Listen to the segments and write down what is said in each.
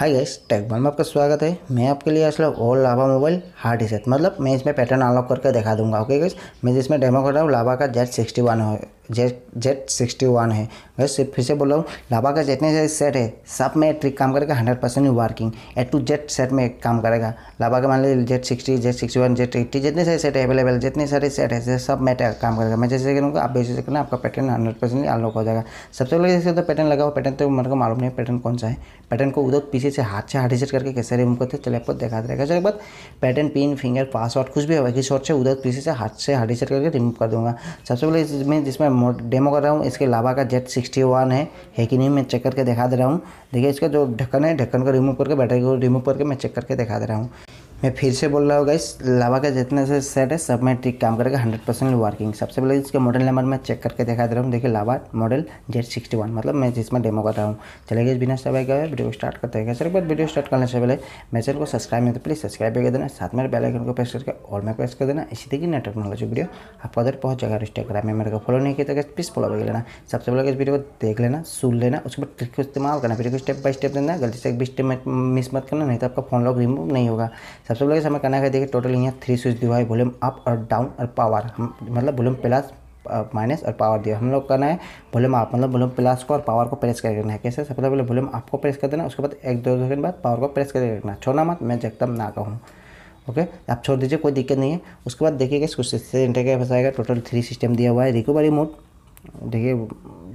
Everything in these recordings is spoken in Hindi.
हाय गैस टेकबॉल में आपका स्वागत है मैं आपके लिए असल ओल लावा मोबाइल हार्ड रिसेट मतलब मैं इसमें पैटर्न अनलॉक करके दिखा दूंगा ओके गैस मैं जिसमें डेमो कर रहा हूँ लावा का Z sixty one Z Z sixty one है वैसे सिर्फ फिर से बोल रहा हूँ लाभा का जितने सारे सेट है सब में ट्रिक काम करेगा hundred percent working A to Z set में काम करेगा लाभा का मान लीजिए Z sixty Z sixty one Z eighty जितने सारे सेट अवेलेबल जितने सारे सेट है सब में काम करेगा मैं जैसे करूँगा आप जैसे करना आपका पैटर्न हंड्रेड परसेंट अनलॉक हो जाएगा सबसे पहले जैसे तो पैटर्न लगा हुआ पैटर्न तो मेरे को मालूम नहीं पैटर्न कौन सा है पैटर्न को उधर पीछे से हाथ से हाथ सेट करके कैसे रिमूव करते चले आपको देखा देगा उसके बाद पैटर्न पिन फिंगर पासवर्ड कुछ भी होगा कि शॉर्ट से उधर पीछे से हाथ से हाथ सेट करके रिमूव कर दूँगा सबसे पहले मैं जिसमें डेमो कर रहा हूँ इसके लावा का जेट सिक्सटी वन है है कि नहीं मैं चेक करके दिखा दे रहा हूँ देखिए इसका जो ढक्कन है ढक्कन को रिमूव करके बैटरी को रिमूव करके मैं चेक करके दिखा दे रहा हूँ मैं फिर से बोल रहा हूँ गाइस लावा का जितना से सेट है सब में ठीक काम करेगा हंड्रेड परसेंट वर्किंग सबसे पहले इसके मॉडल नंबर मैं चेक करके दिखा दे रहा हूँ देखिए Lava model Z sixty one मतलब मैं जिसमें डेमो कर रहा हूँ चले गए बिना सब आएगा वीडियो स्टार्ट करते हैं सर एक बार वीडियो स्टार्ट करने से पहले मैं चैनल को सब्सक्राइब नहीं तो प्लीज़ सब्सक्राइब भी कर देना साथ में बेल आइकन को प्रेस करके और मैं प्रेस कर देना इसी तरीके नया टेक्नोलॉजी वीडियो आपको अदर बहुत जाएगा इंस्टाग्राम में मेरे को फॉलो नहीं किया प्लीज़ फॉलो तो कर लेना सबसे पहले इस वीडियो को देख लेना सुन लेना उसके बाद ट्रिक को इस्तेमाल करना वीडियो को स्टेप बाय स्टेप देना गलती से एक भी स्टेप मिस मत करना नहीं तो आपका फोन लॉक रिमूव नहीं होगा सबसे पहले हमें करना है देखिए टोटल यहाँ थ्री स्विच दिया है वॉल्यूम अप और डाउन और पावर हम मतलब वॉल्यूम प्लस माइनस और पावर दिया हम लोग करना है वॉल्यूम आप मतलब वॉल्यूम प्लस को और पावर को प्रेस कर देना है कैसे सबसे पहले वॉल्यूम आपको प्रेस कर देना उसके बाद एक दो सेकंड बाद पावर को प्रेस कर देना छोड़ना मत मैं जगदम ना कहूँ ओके आप छोड़ दीजिए कोई दिक्कत नहीं है उसके बाद देखिएगा कुछ सेंटर का फंसाएगा टोटल थ्री सिस्टम दिया हुआ है रिकवरी मोड देखिए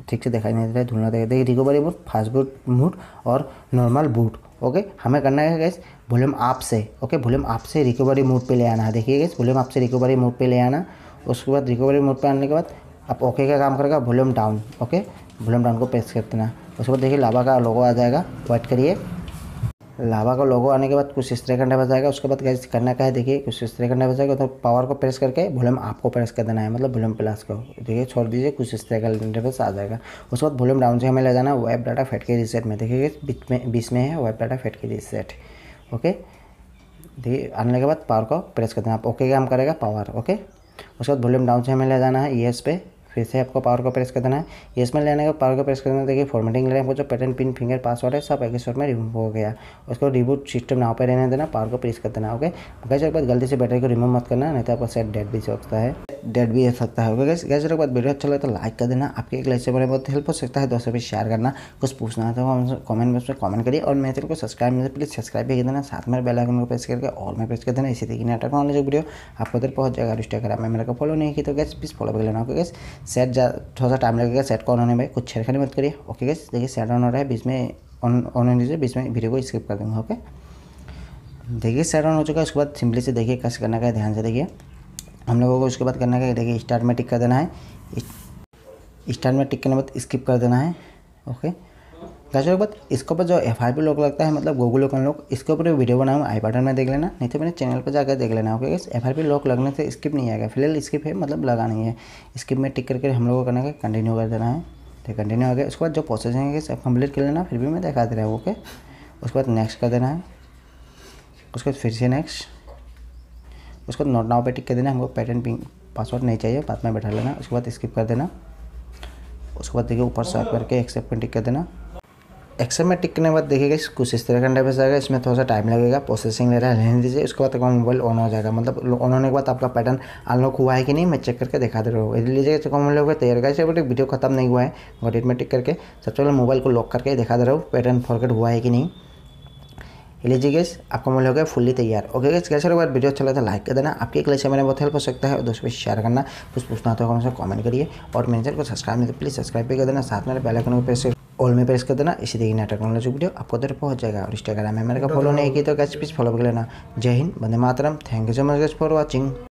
ठीक से दिखाई नहीं दे रहा है धुलना देखिए देखिए recovery boot fast boot mode और नॉर्मल बूट ओके हमें करना है गैस वॉल्यूम आप से ओके वॉल्यूम आप से रिकवरी मोड पे ले आना है देखिए गैस वॉल्यूम आप से रिकवरी मोड पे ले आना उसके बाद रिकवरी मोड पे आने के बाद आप ओके का काम करेगा volume down okay volume down को प्रेस कर देना उसके बाद देखिए लावा का लोगो आ जाएगा वाइट करिए लावा का लोगो आने के बाद कुछ इस तरह करना जाएगा उसके बाद गैस करना का है देखिए कुछ इस तरह करना जाएगा तो पावर को प्रेस करके वॉल्यूम आपको प्रेस कर देना है मतलब वॉल्यूम प्लस को देखिए छोड़ दीजिए कुछ इस तरह का इंटरफेस आ जाएगा उसके बाद वॉल्यूम डाउन से हमें ले जाना है wipe data factory reset में देखिए बीच में बीच में है wipe data factory reset okay देखिए आने के बाद पावर को प्रेस कर देना आप ओके काम करेगा पावर ओके उसके बाद वॉल्यूम डाउन से हमें ले जाना है ई पे फिर से आपको पावर को प्रेस कर देना है ये इसमें लेने का पावर को प्रेस कर देना देखिए फॉर्मेटिंग लेना है जो पैटर्न पिन फिंगर पासवर्ड है सब एक स्टोर में रिमूव हो गया उसको रिबूट सिस्टम नाव पर रहने देना पावर को प्रेस कर देना ओके गैस एक बार गलती से बैटरी को रिमूव मत करना नहीं तो आपका सेट डेड भी हो सकता है डेड भी हो सकता है ओके गैस गैस एक बार वीडियो अच्छा लगे तो लाइक कर देना आपके एक लाइक से बड़े बहुत हेल्प हो सकता है दोस्तों भी शेयर करना कुछ पूछना तो हम कमेंट बॉक्स में कमेंट करिए और मेरे चैनल को सब्सक्राइब नहीं प्लीज़ सब्सक्राइब भी कर देना साथ में बेल आइकन को प्रेस करके और में प्रेस कर देना इसी तरीके नया नॉलेज वीडियो आपको उधर पहुंच जाएगा इंस्टाग्राम में मेरे को फॉलो नहीं की तो गैस प्लीज़ फॉलो कर लेना ओके गैस सेट जा थोड़ा सा टाइम लगेगा सेट को ऑन होने में कुछ छेड़खानी मत करिए ओके गैस देखिए सेट ऑन हो रहा है बीच में ऑन ऑन होने से बीच में वीडियो को स्किप कर देंगे ओके देखिए सेट ऑन हो चुका है उसके बाद सिंपली से देखिए कैसे करना का ध्यान से देखिए हम लोगों को उसके बाद करना का देखिए स्टार्ट में टिक कर देना है स्टार्ट में टिक करने के बाद स्किप कर देना है ओके दूसरी बात इसके ऊपर जो एफ पी लोग लगता है मतलब गूगल ओकन लोग इसके ऊपर वीडियो बनाऊँ आई बटन में देख लेना नहीं तो मेरे चैनल पर जाकर देख लेना ओके एफ पी लोग लगने से स्किप नहीं आएगा फिलहाल स्किप है मतलब लगा नहीं है स्किप में टिक करके हम लोग को करना है कंटिन्यू कर देना है तो कंटिन्यू हो गया उसके बाद जो प्रोसेसिंग है सब कंप्लीट कर लेना फिर भी मैं दिखा दे रहा हूँ ओके उसके बाद नेक्स्ट कर देना है उसके बाद फिर से नेक्स्ट उसके बाद नोट नाव पे टिक कर देना हमको पैटर्न पिंक पासवर्ड नहीं चाहिए बाद में बैठा लेना उसके बाद स्किप कर देना उसके बाद देखिए ऊपर सर्च करके एक्सेप्ट पर टिक कर देना एक्सएम में टिक करने के बाद देखिएगा कुछ इस तरह का इंटरफेस आएगा इसमें थोड़ा सा टाइम लगेगा प्रोसेसिंग ले रहा है लेने दीजिए उसके बाद आपका मोबाइल ऑन हो जाएगा मतलब ऑन होने के बाद आपका पैटर्न अनलॉक हुआ है कि नहीं मैं चेक करके दिखा दे रहा हूँ लीजिएगा चेक मोबाइल हो गया तैयार कर बट वीडियो खत्म नहीं हुआ है गॉडेट में टिक करके सबसे पहले मोबाइल को लॉक करके दिखा दे रहा हूँ पैटर्न फॉरकेट हुआ है कि नहीं लीजिए गैस आपका मोबाइल हो गया फुल्ली तैयार ओके गैस कैसे होगा वीडियो अच्छा लगता है लाइक कर देना आपके एक से मैंने बहुत हेल्प हो सकता है और दोस्तों शेयर करना कुछ पूछना तो हमसे कमेंट करिए और मेरे चैनल को सब्सक्राइब नहीं तो प्लीज़ सब्सक्राइब भी कर देना साथ में बेल को प्रेस ऑल में प्रेस कर देना इसी तरीके नाटक नॉलेज वीडियो आपको उधर पहुंच जाएगा और इंस्टाग्राम में मेरे का फॉलो तो तो नहीं की तो कैसे प्लीज़ फॉलो कर लेना जय हिंद बंदे मातरम thank you so much guys for watching